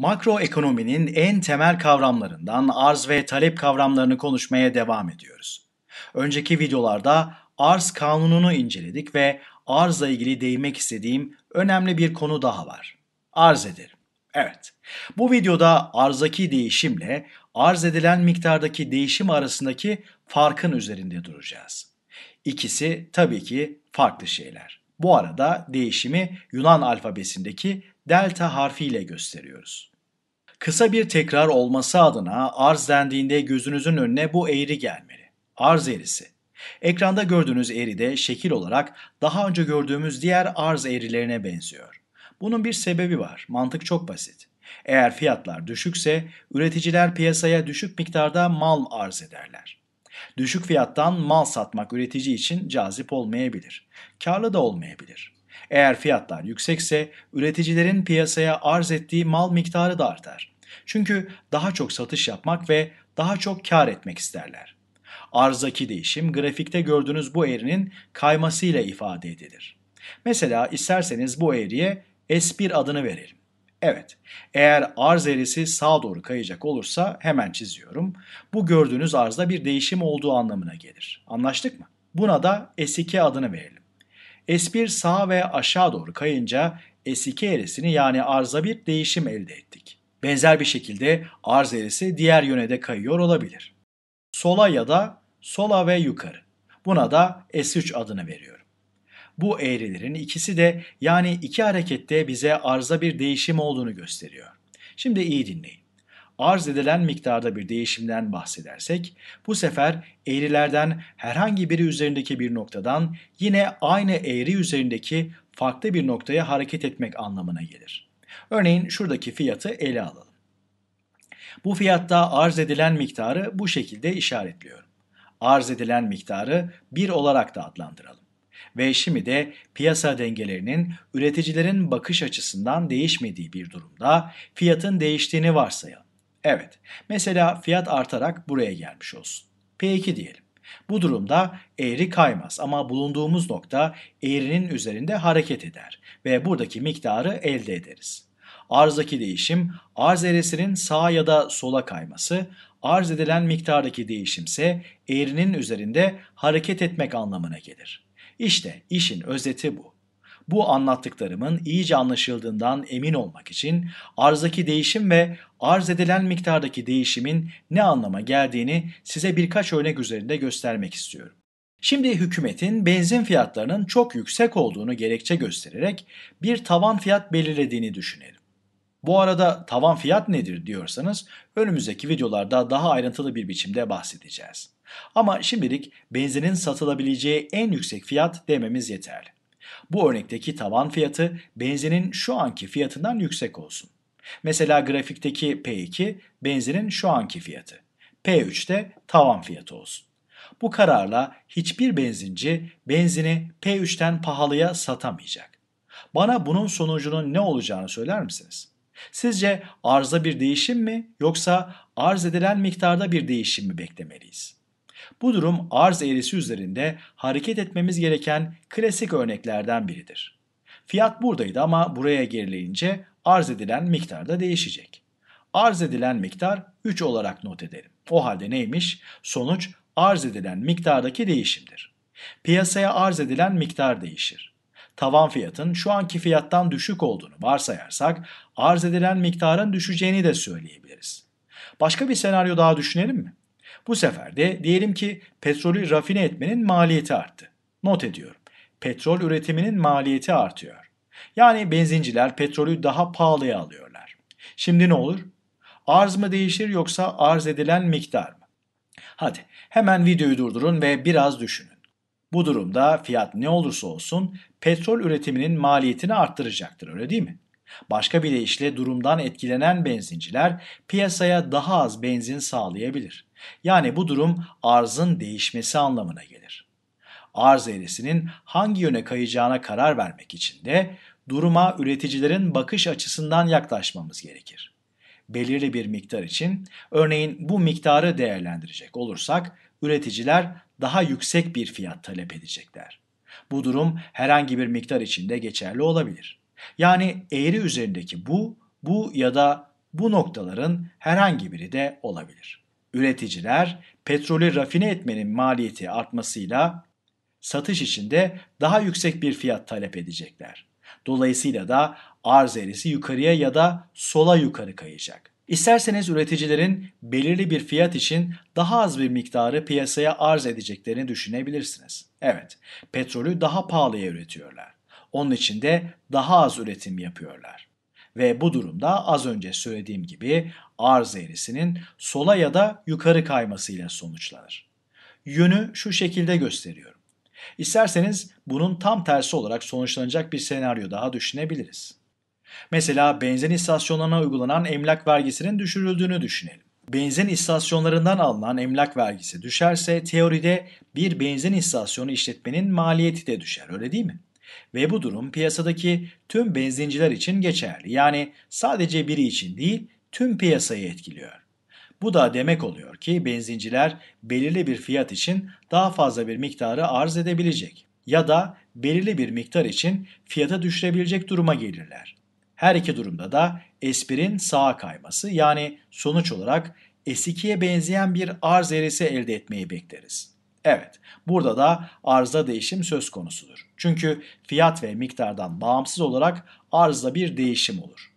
Makroekonominin en temel kavramlarından arz ve talep kavramlarını konuşmaya devam ediyoruz. Önceki videolarda arz kanununu inceledik ve arzla ilgili değinmek istediğim önemli bir konu daha var. Arz ederim. Evet. Bu videoda arzdaki değişimle arz edilen miktardaki değişim arasındaki farkın üzerinde duracağız. İkisi tabii ki farklı şeyler. Bu arada değişimi Yunan alfabesindeki delta harfiyle gösteriyoruz. Kısa bir tekrar olması adına arz dendiğinde gözünüzün önüne bu eğri gelmeli. Arz eğrisi. Ekranda gördüğünüz eğri de şekil olarak daha önce gördüğümüz diğer arz eğrilerine benziyor. Bunun bir sebebi var. Mantık çok basit. Eğer fiyatlar düşükse üreticiler piyasaya düşük miktarda mal arz ederler. Düşük fiyattan mal satmak üretici için cazip olmayabilir. Karlı da olmayabilir. Eğer fiyatlar yüksekse üreticilerin piyasaya arz ettiği mal miktarı da artar. Çünkü daha çok satış yapmak ve daha çok kar etmek isterler. Arzdaki değişim grafikte gördüğünüz bu eğrinin kaymasıyla ifade edilir. Mesela isterseniz bu eğriye S1 adını verelim. Evet, eğer arz eğrisi sağa doğru kayacak olursa hemen çiziyorum. Bu gördüğünüz arzda bir değişim olduğu anlamına gelir. Anlaştık mı? Buna da S2 adını verelim. S1 sağa ve aşağı doğru kayınca S2 eğrisini yani arıza bir değişim elde ettik. Benzer bir şekilde arz eğrisi diğer yöne de kayıyor olabilir. Sola ya da sola ve yukarı. Buna da S3 adını veriyorum. Bu eğrilerin ikisi de yani iki harekette bize arıza bir değişim olduğunu gösteriyor. Şimdi iyi dinleyin arz edilen miktarda bir değişimden bahsedersek, bu sefer eğrilerden herhangi biri üzerindeki bir noktadan yine aynı eğri üzerindeki farklı bir noktaya hareket etmek anlamına gelir. Örneğin şuradaki fiyatı ele alalım. Bu fiyatta arz edilen miktarı bu şekilde işaretliyorum. Arz edilen miktarı 1 olarak da adlandıralım. Ve şimdi de piyasa dengelerinin üreticilerin bakış açısından değişmediği bir durumda fiyatın değiştiğini varsayalım. Evet, mesela fiyat artarak buraya gelmiş olsun. P2 diyelim. Bu durumda eğri kaymaz ama bulunduğumuz nokta eğrinin üzerinde hareket eder ve buradaki miktarı elde ederiz. Arzdaki değişim, arz eğrisinin sağa ya da sola kayması, arz edilen miktardaki değişimse eğrinin üzerinde hareket etmek anlamına gelir. İşte işin özeti bu. Bu anlattıklarımın iyice anlaşıldığından emin olmak için arzdaki değişim ve arz edilen miktardaki değişimin ne anlama geldiğini size birkaç örnek üzerinde göstermek istiyorum. Şimdi hükümetin benzin fiyatlarının çok yüksek olduğunu gerekçe göstererek bir tavan fiyat belirlediğini düşünelim. Bu arada tavan fiyat nedir diyorsanız önümüzdeki videolarda daha ayrıntılı bir biçimde bahsedeceğiz. Ama şimdilik benzinin satılabileceği en yüksek fiyat dememiz yeterli. Bu örnekteki tavan fiyatı benzinin şu anki fiyatından yüksek olsun. Mesela grafikteki P2 benzinin şu anki fiyatı. P3 de tavan fiyatı olsun. Bu kararla hiçbir benzinci benzini P3'ten pahalıya satamayacak. Bana bunun sonucunun ne olacağını söyler misiniz? Sizce arıza bir değişim mi yoksa arz edilen miktarda bir değişim mi beklemeliyiz? Bu durum arz eğrisi üzerinde hareket etmemiz gereken klasik örneklerden biridir. Fiyat buradaydı ama buraya gerileyince arz edilen miktar da değişecek. Arz edilen miktar 3 olarak not edelim. O halde neymiş? Sonuç arz edilen miktardaki değişimdir. Piyasaya arz edilen miktar değişir. Tavan fiyatın şu anki fiyattan düşük olduğunu varsayarsak arz edilen miktarın düşeceğini de söyleyebiliriz. Başka bir senaryo daha düşünelim mi? Bu sefer de diyelim ki petrolü rafine etmenin maliyeti arttı. Not ediyorum. Petrol üretiminin maliyeti artıyor. Yani benzinciler petrolü daha pahalıya alıyorlar. Şimdi ne olur? Arz mı değişir yoksa arz edilen miktar mı? Hadi hemen videoyu durdurun ve biraz düşünün. Bu durumda fiyat ne olursa olsun petrol üretiminin maliyetini arttıracaktır öyle değil mi? Başka bir deyişle durumdan etkilenen benzinciler piyasaya daha az benzin sağlayabilir. Yani bu durum arzın değişmesi anlamına gelir. Arz eğrisinin hangi yöne kayacağına karar vermek için de duruma üreticilerin bakış açısından yaklaşmamız gerekir. Belirli bir miktar için örneğin bu miktarı değerlendirecek olursak üreticiler daha yüksek bir fiyat talep edecekler. Bu durum herhangi bir miktar için de geçerli olabilir. Yani eğri üzerindeki bu, bu ya da bu noktaların herhangi biri de olabilir. Üreticiler petrolü rafine etmenin maliyeti artmasıyla satış için de daha yüksek bir fiyat talep edecekler. Dolayısıyla da arz eğrisi yukarıya ya da sola yukarı kayacak. İsterseniz üreticilerin belirli bir fiyat için daha az bir miktarı piyasaya arz edeceklerini düşünebilirsiniz. Evet, petrolü daha pahalıya üretiyorlar. Onun için de daha az üretim yapıyorlar. Ve bu durumda az önce söylediğim gibi arz eğrisinin sola ya da yukarı kaymasıyla sonuçlanır. Yönü şu şekilde gösteriyorum. İsterseniz bunun tam tersi olarak sonuçlanacak bir senaryo daha düşünebiliriz. Mesela benzin istasyonlarına uygulanan emlak vergisinin düşürüldüğünü düşünelim. Benzin istasyonlarından alınan emlak vergisi düşerse teoride bir benzin istasyonu işletmenin maliyeti de düşer öyle değil mi? Ve bu durum piyasadaki tüm benzinciler için geçerli. Yani sadece biri için değil, tüm piyasayı etkiliyor. Bu da demek oluyor ki benzinciler belirli bir fiyat için daha fazla bir miktarı arz edebilecek ya da belirli bir miktar için fiyata düşürebilecek duruma gelirler. Her iki durumda da espirin sağa kayması yani sonuç olarak S2'ye benzeyen bir arz eğrisi elde etmeyi bekleriz. Evet, burada da arzda değişim söz konusudur. Çünkü fiyat ve miktardan bağımsız olarak arzda bir değişim olur.